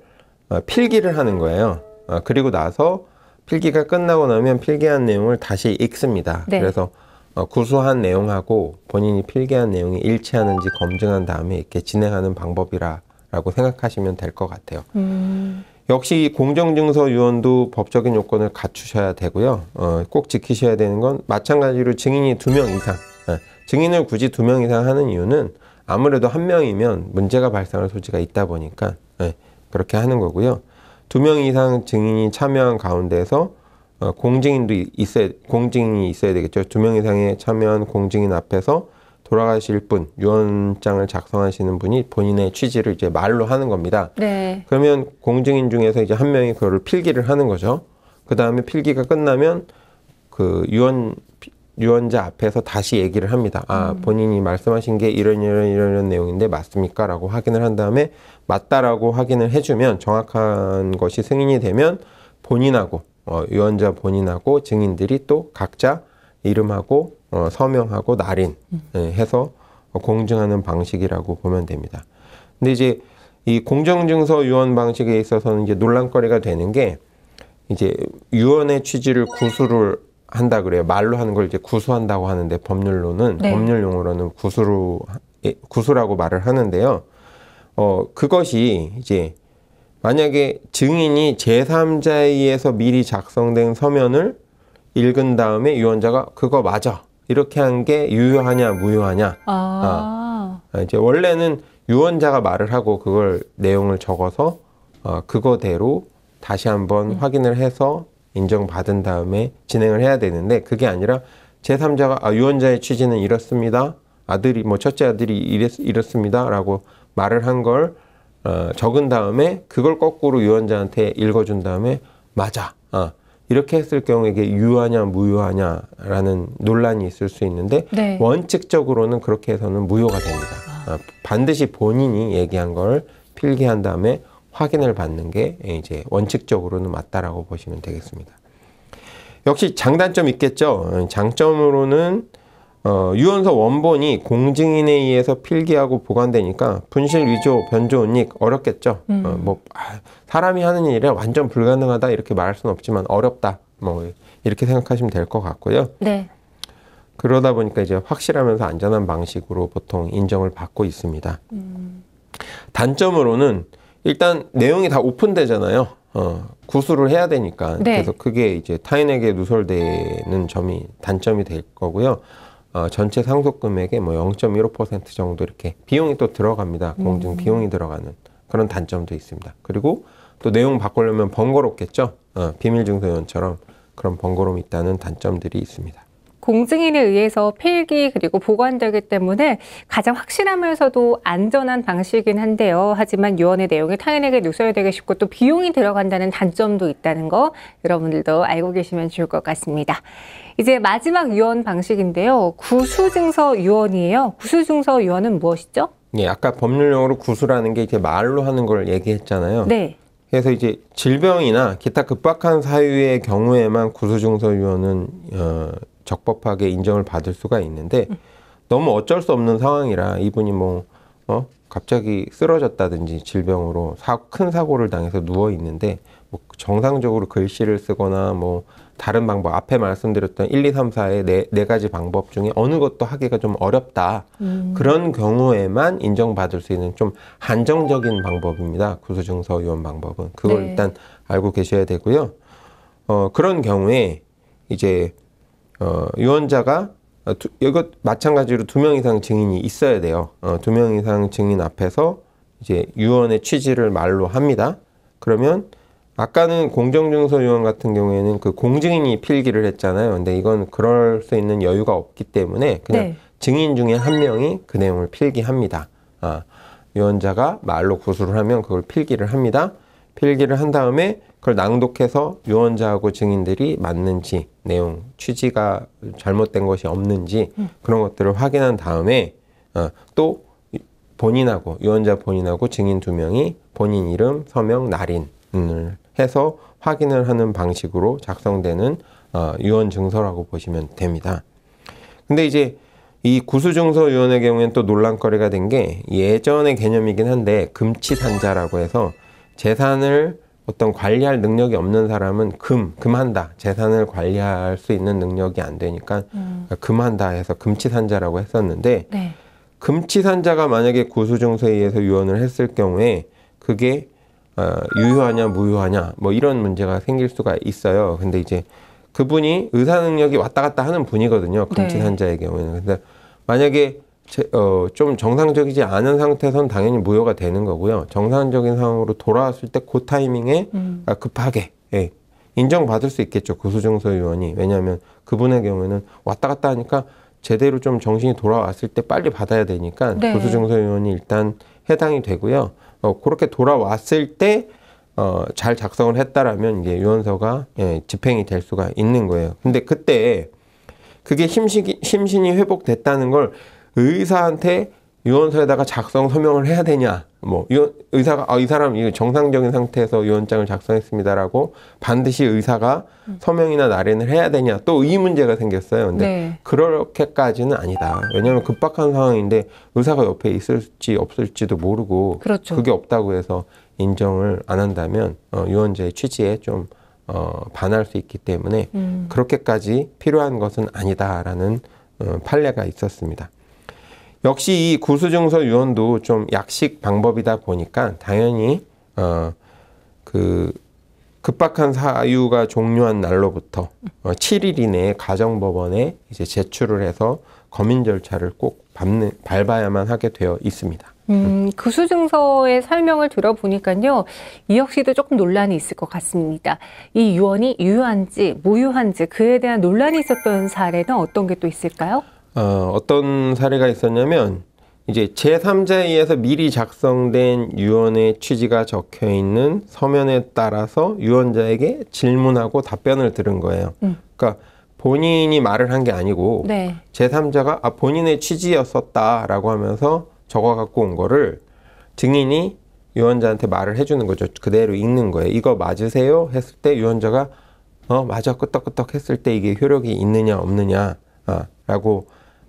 어, 필기를 하는 거예요. 어, 그리고 나서 필기가 끝나고 나면 필기한 내용을 다시 읽습니다. 네. 그래서 어, 구수한 내용하고 본인이 필기한 내용이 일치하는지 검증한 다음에 이렇게 진행하는 방법이라라고 생각하시면 될 것 같아요. 음. 역시 공정증서 유언도 법적인 요건을 갖추셔야 되고요. 어, 꼭 지키셔야 되는 건 마찬가지로 증인이 두 명 이상. 네. 증인을 굳이 두 명 이상 하는 이유는 아무래도 한 명이면 문제가 발생할 소지가 있다 보니까 네. 그렇게 하는 거고요. 두명 이상 증인이 참여한 가운데서 어, 공증인도 있어야 공증인이 있어야 되겠죠. 두 명 이상의 참여한 공증인 앞에서 돌아가실 분 유언장을 작성하시는 분이 본인의 취지를 이제 말로 하는 겁니다. 네. 그러면 공증인 중에서 이제 한 명이 그거를 필기를 하는 거죠. 그 다음에 필기가 끝나면 그 유언 유언자 앞에서 다시 얘기를 합니다. 아, 음. 본인이 말씀하신 게 이런 이런 이런, 이런 내용인데 맞습니까? 라고 확인을 한 다음에 맞다라고 확인을 해주면 정확한 것이 승인이 되면 본인하고 어, 유언자 본인하고 증인들이 또 각자 이름하고 어, 서명하고 날인 음. 예, 해서 공증하는 방식이라고 보면 됩니다. 근데 이제 이 공정증서 유언 방식에 있어서는 이제 논란거리가 되는 게 이제 유언의 취지를 구술을 한다 그래요. 말로 하는 걸 이제 구수한다고 하는데 법률로는 네. 법률 용어로는 구수로 예, 구수라고 말을 하는데요. 어 그것이 이제 만약에 증인이 제3자에 의해서 미리 작성된 서면을 읽은 다음에 유언자가 그거 맞아 이렇게 한 게 유효하냐 무효하냐 아. 아. 아. 이제 원래는 유언자가 말을 하고 그걸 내용을 적어서 어, 그거대로 다시 한번 음. 확인을 해서 인정받은 다음에 진행을 해야 되는데 그게 아니라 제3자가 아, 유언자의 취지는 이렇습니다. 아들이 뭐 첫째 아들이 이랬, 이렇습니다라고 말을 한 걸 어, 적은 다음에 그걸 거꾸로 유언자한테 읽어준 다음에 맞아. 아, 이렇게 했을 경우에 이게 유효하냐 무효하냐라는 논란이 있을 수 있는데 네. 원칙적으로는 그렇게 해서는 무효가 됩니다. 아, 반드시 본인이 얘기한 걸 필기한 다음에 확인을 받는 게 이제 원칙적으로는 맞다라고 보시면 되겠습니다. 역시 장단점 있겠죠. 장점으로는 어, 유언서 원본이 공증인에 의해서 필기하고 보관되니까 분실 위조 변조 은닉 어렵겠죠. 어, 음. 어, 뭐 아, 사람이 하는 일에 완전 불가능하다 이렇게 말할 수는 없지만 어렵다 뭐 이렇게 생각하시면 될 것 같고요. 네. 그러다 보니까 이제 확실하면서 안전한 방식으로 보통 인정을 받고 있습니다. 음. 단점으로는 일단 내용이 다 오픈되잖아요. 어, 구술을 해야 되니까. 네. 그래서 그게 이제 타인에게 누설되는 점이 단점이 될 거고요. 어, 전체 상속금액의 뭐0.15% 정도 이렇게 비용이 또 들어갑니다. 공증 음. 비용이 들어가는 그런 단점도 있습니다. 그리고 또 내용 바꾸려면 번거롭겠죠. 어, 비밀 증서원처럼 그런 번거로움이 있다는 단점들이 있습니다. 공증인에 의해서 필기 그리고 보관되기 때문에 가장 확실하면서도 안전한 방식이긴 한데요. 하지만 유언의 내용이 타인에게 누설되기 쉽고 또 비용이 들어간다는 단점도 있다는 거 여러분들도 알고 계시면 좋을 것 같습니다. 이제 마지막 유언 방식인데요. 구수증서 유언이에요. 구수증서 유언은 무엇이죠? 예, 아까 법률 용어로 구수라는 게 이제 말로 하는 걸 얘기했잖아요. 네. 그래서 이제 질병이나 기타 급박한 사유의 경우에만 구수증서 유언은 어, 적법하게 인정을 받을 수가 있는데 너무 어쩔 수 없는 상황이라 이분이 뭐 어? 갑자기 쓰러졌다든지 질병으로 사, 큰 사고를 당해서 누워 있는데 뭐 정상적으로 글씨를 쓰거나 뭐 다른 방법 앞에 말씀드렸던 1, 2, 3, 4의 네, 네 가지 방법 중에 어느 것도 하기가 좀 어렵다 음. 그런 경우에만 인정받을 수 있는 좀 한정적인 방법입니다 구수증서 요원 방법은 그걸 네. 일단 알고 계셔야 되고요 어 그런 경우에 이제 어, 유언자가 어, 두, 이것 마찬가지로 두 명 이상 증인이 있어야 돼요. 어, 두 명 이상 증인 앞에서 이제 유언의 취지를 말로 합니다. 그러면 아까는 공정증서 유언 같은 경우에는 그 공증인이 필기를 했잖아요. 근데 이건 그럴 수 있는 여유가 없기 때문에 그냥 네. 증인 중에 한 명이 그 내용을 필기합니다. 아, 유언자가 말로 구술을 하면 그걸 필기를 합니다. 필기를 한 다음에 그걸 낭독해서 유언자하고 증인들이 맞는지 내용 취지가 잘못된 것이 없는지 음. 그런 것들을 확인한 다음에 어, 또 본인하고 유언자 본인하고 증인 두 명이 본인 이름 서명 날인을 해서 확인을 하는 방식으로 작성되는 어, 유언 증서라고 보시면 됩니다. 근데 이제 이구수증서유언의 경우에는 또 논란거리가 된 게 예전의 개념이긴 한데 금치산자라고 해서 재산을 어떤 관리할 능력이 없는 사람은 금, 금한다. 재산을 관리할 수 있는 능력이 안 되니까 음. 그러니까 금한다 해서 금치산자라고 했었는데 네. 금치산자가 만약에 구수증서에 의해서 유언을 했을 경우에 그게 어, 유효하냐 무효하냐 뭐 이런 문제가 생길 수가 있어요. 근데 이제 그분이 의사 능력이 왔다 갔다 하는 분이거든요. 네. 금치산자의 네. 경우에는. 근데 만약에 어, 좀 정상적이지 않은 상태선 당연히 무효가 되는 거고요. 정상적인 상황으로 돌아왔을 때 그 타이밍에 음. 아, 급하게 예, 인정받을 수 있겠죠. 고소증서 위원이 왜냐하면 그분의 경우에는 왔다 갔다 하니까 제대로 좀 정신이 돌아왔을 때 빨리 받아야 되니까 네. 고소증서 위원이 일단 해당이 되고요. 어, 그렇게 돌아왔을 때 어, 잘 작성을 했다라면 이제 유언서가 예, 집행이 될 수가 있는 거예요. 근데 그때 그게 심식이, 심신이 회복됐다는 걸 의사한테 유언서에다가 작성 서명을 해야 되냐? 뭐유 의사가 아, 이 사람 이 정상적인 상태에서 유언장을 작성했습니다라고 반드시 의사가 서명이나 날인을 해야 되냐? 또이 문제가 생겼어요. 근데 네. 그렇게까지는 아니다. 왜냐하면 급박한 상황인데 의사가 옆에 있을지 없을지도 모르고 그렇죠. 그게 없다고 해서 인정을 안 한다면 어, 유언자의 취지에 좀 어, 반할 수 있기 때문에 음. 그렇게까지 필요한 것은 아니다라는 어, 판례가 있었습니다. 역시 이 구수증서 유언도 좀 약식 방법이다 보니까 당연히 어, 그 급박한 사유가 종료한 날로부터 어, 7일 이내에 가정법원에 이제 제출을 해서 검인 절차를 꼭 밟는, 밟아야만 하게 되어 있습니다. 음, 구수증서의 설명을 들어보니까요, 이 역시도 조금 논란이 있을 것 같습니다. 이 유언이 유효한지 무효한지 그에 대한 논란이 있었던 사례는 어떤 게 또 있을까요? 어, 어떤 사례가 있었냐면 이제 제3자에 의해서 미리 작성된 유언의 취지가 적혀 있는 서면에 따라서 유언자에게 질문하고 답변을 들은 거예요. 음. 그러니까 본인이 말을 한 게 아니고 네. 제3자가 아 본인의 취지였었다라고 하면서 적어 갖고 온 거를 증인이 유언자한테 말을 해주는 거죠. 그대로 읽는 거예요. 이거 맞으세요? 했을 때 유언자가 어 맞아 끄떡끄떡 했을 때 이게 효력이 있느냐 없느냐라고 아,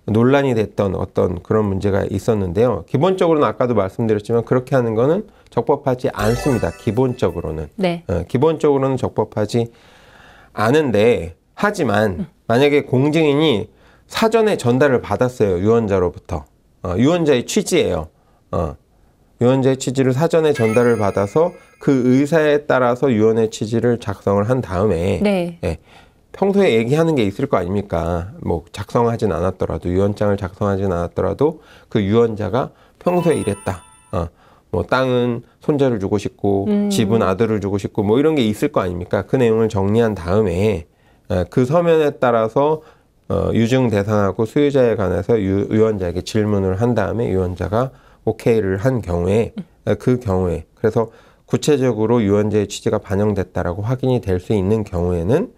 논란이 됐던 어떤 그런 문제가 있었는데요. 기본적으로는 아까도 말씀드렸지만 그렇게 하는 거는 적법하지 않습니다. 기본적으로는. 네. 어, 기본적으로는 적법하지 않은데 하지만 음. 만약에 공증인이 사전에 전달을 받았어요. 유언자로부터. 어, 유언자의 취지예요. 어, 유언자의 취지를 사전에 전달을 받아서 그 의사에 따라서 유언의 취지를 작성을 한 다음에 네. 예, 평소에 얘기하는 게 있을 거 아닙니까? 뭐 작성하진 않았더라도 유언장을 작성하진 않았더라도 그 유언자가 평소에 이랬다. 어, 뭐 땅은 손자를 주고 싶고 음. 집은 아들을 주고 싶고 뭐 이런 게 있을 거 아닙니까? 그 내용을 정리한 다음에 어, 그 서면에 따라서 어, 유증 대상하고 수요자에 관해서 유, 유언자에게 질문을 한 다음에 유언자가 오케이를 한 경우에 어, 그 경우에 그래서 구체적으로 유언자의 취지가 반영됐다라고 확인이 될 수 있는 경우에는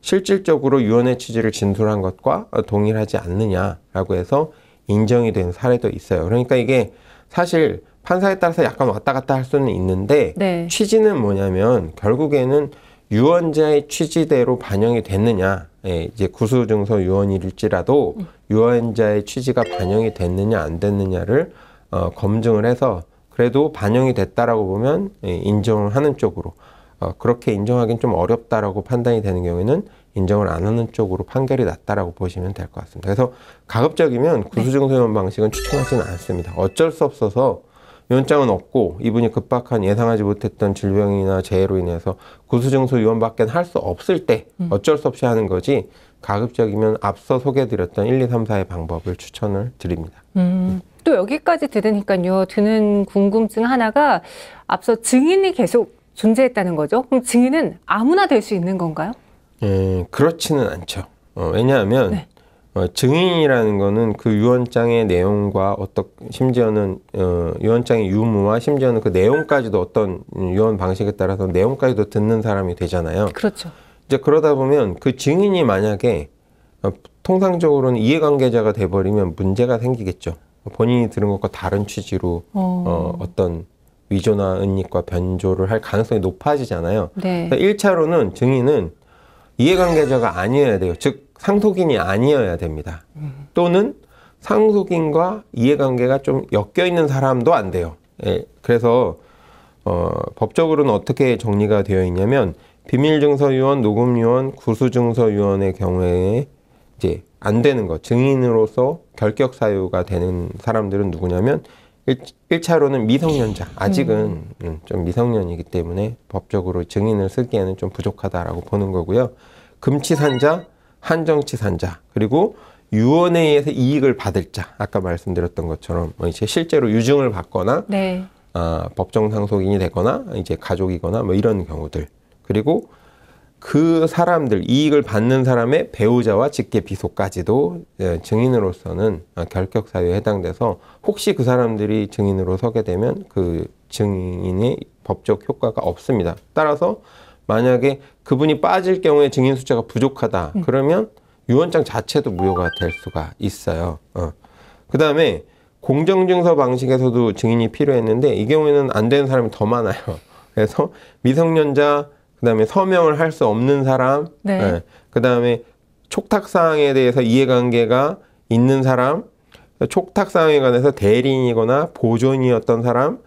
실질적으로 유언의 취지를 진술한 것과 동일하지 않느냐라고 해서 인정이 된 사례도 있어요. 그러니까 이게 사실 판사에 따라서 약간 왔다 갔다 할 수는 있는데 네. 취지는 뭐냐면 결국에는 유언자의 취지대로 반영이 됐느냐 예, 이제 구수증서 유언일지라도 음. 유언자의 취지가 반영이 됐느냐 안 됐느냐를 어, 검증을 해서 그래도 반영이 됐다라고 보면 예, 인정을 하는 쪽으로 어, 그렇게 인정하기는 좀 어렵다라고 판단이 되는 경우에는 인정을 안 하는 쪽으로 판결이 났다라고 보시면 될 것 같습니다. 그래서 가급적이면 네. 구수증소년 방식은 추천하지는 않습니다. 어쩔 수 없어서 연장은 없고 이분이 급박한 예상하지 못했던 질병이나 재해로 인해서 구수증소 위험밖에 할 수 없을 때 음. 어쩔 수 없이 하는 거지 가급적이면 앞서 소개해드렸던 1, 2, 3, 4의 방법을 추천을 드립니다. 음. 또 여기까지 들으니까요. 드는 궁금증 하나가 앞서 증인이 계속 존재했다는 거죠. 그럼 증인은 아무나 될 수 있는 건가요? 예, 그렇지는 않죠. 어, 왜냐하면 네. 어, 증인이라는 거는 그 유언장의 내용과 어떤 심지어는 어, 유언장의 유무와 심지어는 그 내용까지도 어떤 유언 방식에 따라서 내용까지도 듣는 사람이 되잖아요. 그렇죠. 이제 그러다 보면 그 증인이 만약에 어, 통상적으로는 이해관계자가 돼버리면 문제가 생기겠죠. 본인이 들은 것과 다른 취지로 어, 어 어떤 위조나 은닉과 변조를 할 가능성이 높아지잖아요. 네. 그러니까 1차로는 증인은 이해관계자가 아니어야 돼요. 즉 상속인이 아니어야 됩니다. 음. 또는 상속인과 이해관계가 좀 엮여 있는 사람도 안 돼요. 예, 그래서 어, 법적으로는 어떻게 정리가 되어 있냐면 비밀증서위원, 녹음위원, 구수증서위원의 경우에 이제 안 되는 거 증인으로서 결격 사유가 되는 사람들은 누구냐면 1 차로는 미성년자 음. 아직은 음. 좀 미성년이기 때문에 법적으로 증인을 쓰기에는 좀 부족하다라고 보는 거고요. 금치산자, 한정치산자 그리고 유언에 의해서 이익을 받을 자 아까 말씀드렸던 것처럼 뭐 이제 실제로 유증을 받거나 네. 어, 법정 상속인이 되거나 이제 가족이거나 뭐 이런 경우들 그리고 그 사람들 이익을 받는 사람의 배우자와 직계 비속까지도 예, 증인으로서는 어, 결격 사유에 해당돼서 혹시 그 사람들이 증인으로 서게 되면 그 증인이 법적 효과가 없습니다. 따라서 만약에 그분이 빠질 경우에 증인 숫자가 부족하다 음. 그러면 유언장 자체도 무효가 될 수가 있어요. 어. 그 다음에 공정증서 방식에서도 증인이 필요했는데 이 경우에는 안 되는 사람이 더 많아요. 그래서 미성년자 그다음에 서명을 할 수 없는 사람, 네. 네. 그다음에 촉탁 사항에 대해서 이해관계가 있는 사람, 촉탁 사항에 관해서 대리인이거나 보존이었던 사람,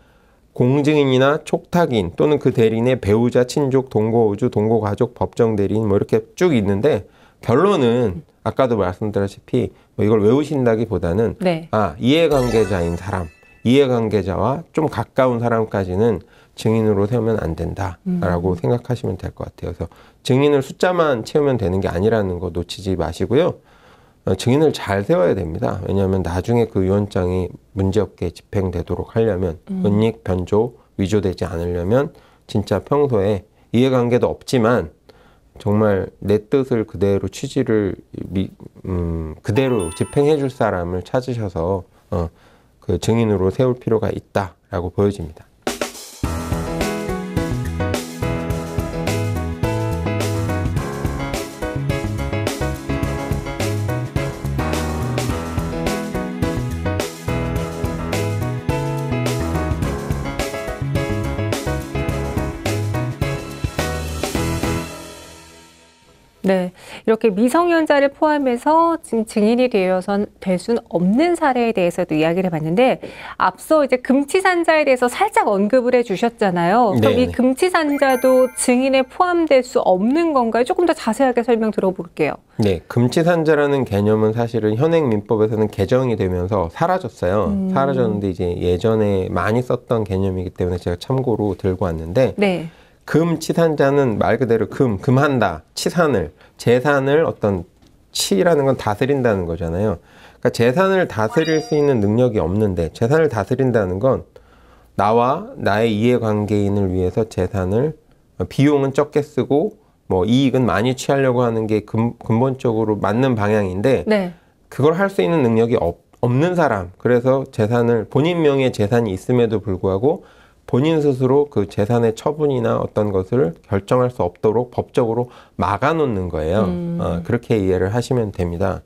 공증인이나 촉탁인 또는 그 대리인의 배우자, 친족, 동거우주, 동거가족, 법정 대리인 뭐 이렇게 쭉 있는데 결론은 아까도 말씀드렸다시피 뭐 이걸 외우신다기보다는 네. 아 이해관계자인 사람, 이해관계자와 좀 가까운 사람까지는 증인으로 세우면 안 된다라고 음. 생각하시면 될 것 같아요. 그래서 증인을 숫자만 채우면 되는 게 아니라는 거 놓치지 마시고요. 어, 증인을 잘 세워야 됩니다. 왜냐하면 나중에 그위원장이 문제없게 집행되도록 하려면 음. 은닉, 변조, 위조되지 않으려면 진짜 평소에 이해관계도 없지만 정말 내 뜻을 그대로 취지를 미, 음, 그대로 집행해줄 사람을 찾으셔서 어, 그 증인으로 세울 필요가 있다라고 보여집니다. 이렇게 미성년자를 포함해서 지금 증인이 되어선 될 수는 없는 사례에 대해서도 이야기를 해봤는데 앞서 이제 금치산자에 대해서 살짝 언급을 해주셨잖아요. 그럼 네네. 이 네. 금치산자도 증인에 포함될 수 없는 건가요? 조금 더 자세하게 설명 들어볼게요. 네, 금치산자라는 개념은 사실은 현행 민법에서는 개정이 되면서 사라졌어요. 음. 사라졌는데 이제 예전에 많이 썼던 개념이기 때문에 제가 참고로 들고 왔는데. 네. 금치산자는 말 그대로 금, 금한다, 치산을, 재산을 어떤 치라는 건 다스린다는 거잖아요. 그러니까 재산을 다스릴 수 있는 능력이 없는데 재산을 다스린다는 건 나와 나의 이해관계인을 위해서 재산을 비용은 적게 쓰고 뭐 이익은 많이 취하려고 하는 게 근, 본적으로 맞는 방향인데 네. 그걸 할 수 있는 능력이 없, 없는 사람 그래서 재산을 본인 명의 의 재산이 있음에도 불구하고 본인 스스로 그 재산의 처분이나 어떤 것을 결정할 수 없도록 법적으로 막아놓는 거예요. 음. 어, 그렇게 이해를 하시면 됩니다.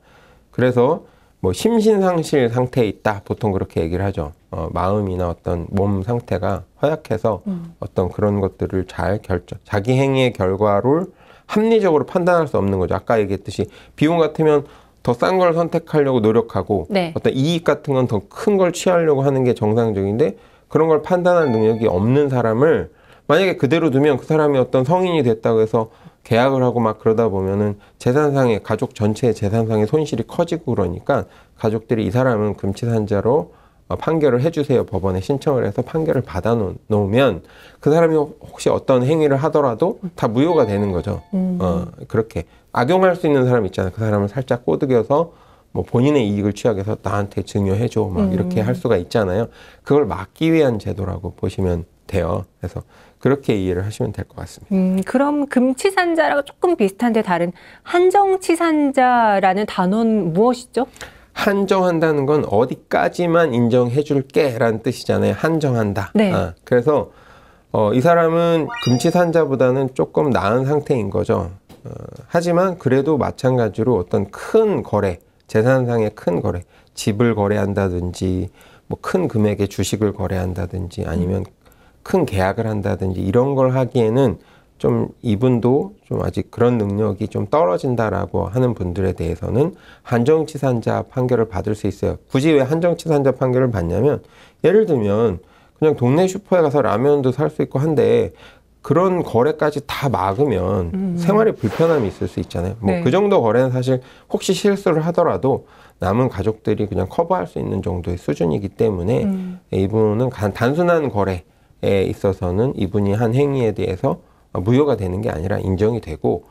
그래서 뭐 심신상실 상태에 있다 보통 그렇게 얘기를 하죠. 어, 마음이나 어떤 몸 상태가 허약해서 음. 어떤 그런 것들을 잘 결정, 자기 행위의 결과를 합리적으로 판단할 수 없는 거죠. 아까 얘기했듯이 비용 같으면 더 싼 걸 선택하려고 노력하고 네. 어떤 이익 같은 건 더 큰 걸 취하려고 하는 게 정상적인데 그런 걸 판단할 능력이 없는 사람을 만약에 그대로 두면 그 사람이 어떤 성인이 됐다고 해서 계약을 하고 막 그러다 보면은 재산상의 가족 전체의 재산상의 손실이 커지고 그러니까 가족들이 이 사람은 금치산자로 어, 판결을 해주세요 법원에 신청을 해서 판결을 받아놓으면 그 사람이 혹시 어떤 행위를 하더라도 다 무효가 되는 거죠. 음. 어, 그렇게 악용할 수 있는 사람 있잖아요. 그 사람을 살짝 꼬드겨서 뭐 본인의 이익을 취하해서 나한테 증여해줘 막 음. 이렇게 할 수가 있잖아요. 그걸 막기 위한 제도라고 보시면 돼요. 그래서 그렇게 이해를 하시면 될 것 같습니다. 음, 그럼 금치산자랑 조금 비슷한데 다른 한정치산자라는 단어는 무엇이죠? 한정한다는 건 어디까지만 인정해줄게라는 뜻이잖아요. 한정한다. 네. 아, 그래서 어, 이 사람은 금치산자보다는 조금 나은 상태인 거죠. 어, 하지만 그래도 마찬가지로 어떤 큰 거래, 재산상의 큰 거래, 집을 거래한다든지 뭐 큰 금액의 주식을 거래한다든지 아니면 큰 계약을 한다든지 이런 걸 하기에는 좀 이분도 좀 아직 그런 능력이 좀 떨어진다라고 하는 분들에 대해서는 한정치산자 판결을 받을 수 있어요. 굳이 왜 한정치산자 판결을 받냐면 예를 들면 그냥 동네 슈퍼에 가서 라면도 살 수 있고 한데 그런 거래까지 다 막으면 음, 음. 생활에 불편함이 있을 수 있잖아요. 뭐그 네. 그 정도 거래는 사실 혹시 실수를 하더라도 남은 가족들이 그냥 커버할 수 있는 정도의 수준이기 때문에 음. 예, 이분은 단순한 거래에 있어서는 이분이 한 행위에 대해서 무효가 되는 게 아니라 인정이 되고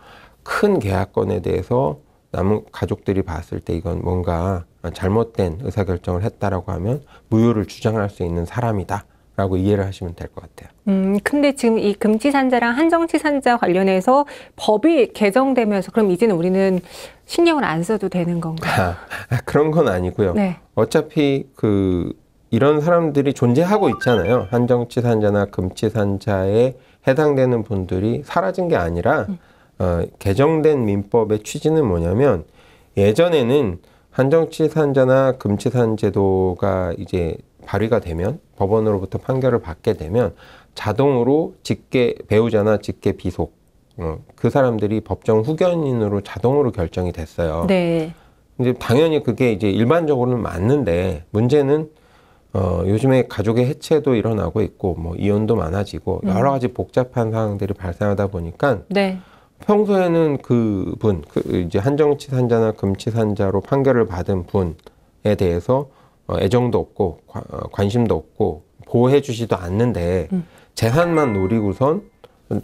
큰 계약건에 대해서 남은 가족들이 봤을 때 이건 뭔가 잘못된 의사결정을 했다라고 하면 무효를 주장할 수 있는 사람이다. 라고 이해를 하시면 될 것 같아요. 음, 근데 지금 이 금치산자랑 한정치산자 관련해서 법이 개정되면서 그럼 이제는 우리는 신경을 안 써도 되는 건가요? 아, 아, 그런 건 아니고요. 네. 어차피 그 이런 사람들이 존재하고 있잖아요. 한정치산자나 금치산자에 해당되는 분들이 사라진 게 아니라 음. 어, 개정된 민법의 취지는 뭐냐면 예전에는 한정치산자나 금치산 제도가 이제 발휘가 되면 법원으로부터 판결을 받게 되면 자동으로 직계 배우자나 직계 비속 어, 그 사람들이 법정 후견인으로 자동으로 결정이 됐어요. 네. 이제 당연히 그게 이제 일반적으로는 맞는데 문제는 어, 요즘에 가족의 해체도 일어나고 있고 뭐 이혼도 많아지고 음. 여러 가지 복잡한 상황들이 발생하다 보니까 네. 평소에는 그분 그 이제 한정치산자나 금치산자로 판결을 받은 분에 대해서 어, 애정도 없고 어, 관심도 없고 보호해 주지도 않는데 음. 재산만 노리고선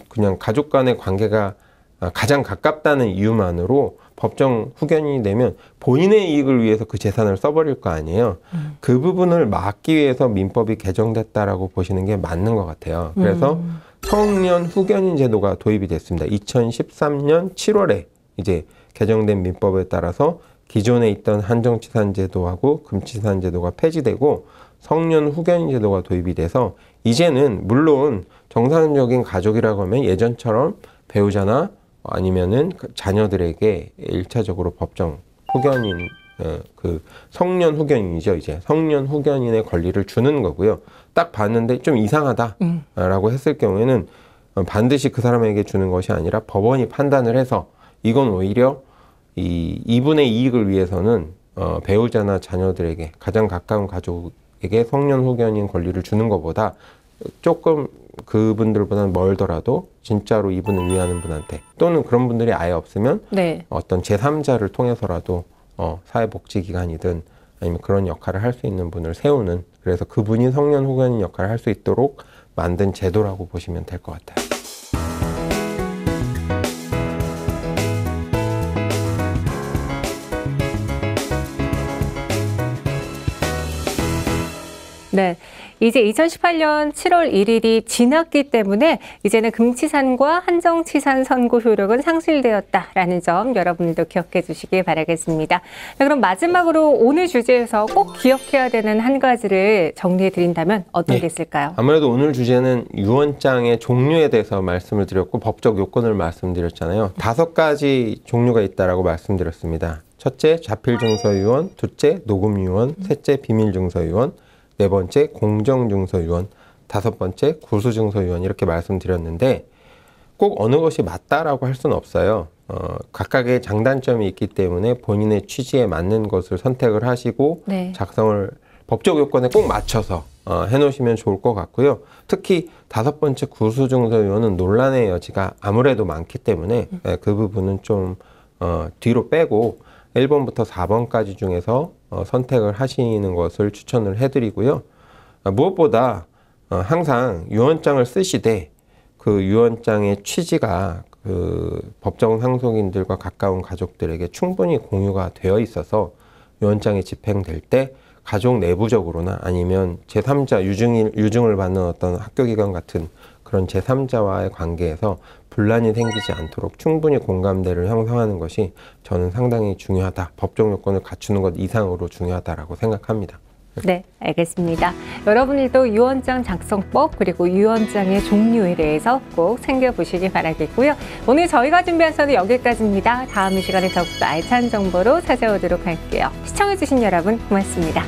그냥 가족 간의 관계가 아, 가장 가깝다는 이유만으로 법정 후견인이 되면 본인의 이익을 위해서 그 재산을 써버릴 거 아니에요. 음. 그 부분을 막기 위해서 민법이 개정됐다라고 보시는 게 맞는 것 같아요. 그래서 음. 청년 후견인 제도가 도입이 됐습니다. 2013년 7월에 이제 개정된 민법에 따라서 기존에 있던 한정치산 제도하고 금치산 제도가 폐지되고 성년 후견인 제도가 도입이 돼서 이제는 물론 정상적인 가족이라고 하면 예전처럼 배우자나 아니면은 그 자녀들에게 일차적으로 법정 후견인 어, 그 성년 후견인이죠 이제 성년 후견인의 권리를 주는 거고요. 딱 봤는데 좀 이상하다라고 음. 했을 경우에는 어, 반드시 그 사람에게 주는 것이 아니라 법원이 판단을 해서 이건 오히려 이이분의 이익을 위해서는 어, 배우자나 자녀들에게 가장 가까운 가족에게 성년후견인 권리를 주는 것보다 조금 그분들보다는 멀더라도 진짜로 이분을 위하는 분한테 또는 그런 분들이 아예 없으면 네. 어떤 제3자를 통해서라도 어, 사회복지기관이든 아니면 그런 역할을 할 수 있는 분을 세우는 그래서 그분이 성년 후견인 역할을 할 수 있도록 만든 제도라고 보시면 될 것 같아요. 네. 이제 2018년 7월 1일이 지났기 때문에 이제는 금치산과 한정치산 선고 효력은 상실되었다라는 점 여러분들도 기억해 주시길 바라겠습니다. 자, 그럼 마지막으로 오늘 주제에서 꼭 기억해야 되는 한 가지를 정리해 드린다면 어떤 네. 게 있을까요? 아무래도 오늘 주제는 유언장의 종류에 대해서 말씀을 드렸고 법적 요건을 말씀드렸잖아요. 다섯 가지 종류가 있다라고 말씀드렸습니다. 첫째, 자필 증서 유언, 둘째, 녹음 유언, 셋째, 비밀 증서 유언, 네 번째 공정증서위원, 다섯 번째 구수증서위원 이렇게 말씀드렸는데 꼭 어느 것이 맞다라고 할 수는 없어요. 어, 각각의 장단점이 있기 때문에 본인의 취지에 맞는 것을 선택을 하시고 네. 작성을 법적 요건에 꼭 맞춰서 어, 해놓으시면 좋을 것 같고요. 특히 다섯 번째 구수증서위원은 논란의 여지가 아무래도 많기 때문에 음. 예, 그 부분은 좀 어, 뒤로 빼고 1번부터 4번까지 중에서 어, 선택을 하시는 것을 추천을 해드리고요. 아, 무엇보다 어, 항상 유언장을 쓰시되 그 유언장의 취지가 그 법정 상속인들과 가까운 가족들에게 충분히 공유가 되어 있어서 유언장이 집행될 때 가족 내부적으로나 아니면 제3자 유증을 받는 어떤 학교기관 같은 그런 제3자와의 관계에서 분란이 생기지 않도록 충분히 공감대를 형성하는 것이 저는 상당히 중요하다. 법적 요건을 갖추는 것 이상으로 중요하다라고 생각합니다. 네, 알겠습니다. 여러분들도 유언장 작성법 그리고 유언장의 종류에 대해서 꼭 챙겨보시기 바라겠고요. 오늘 저희가 준비한 서는 여기까지입니다. 다음 시간에 더욱더 알찬 정보로 찾아오도록 할게요. 시청해주신 여러분 고맙습니다.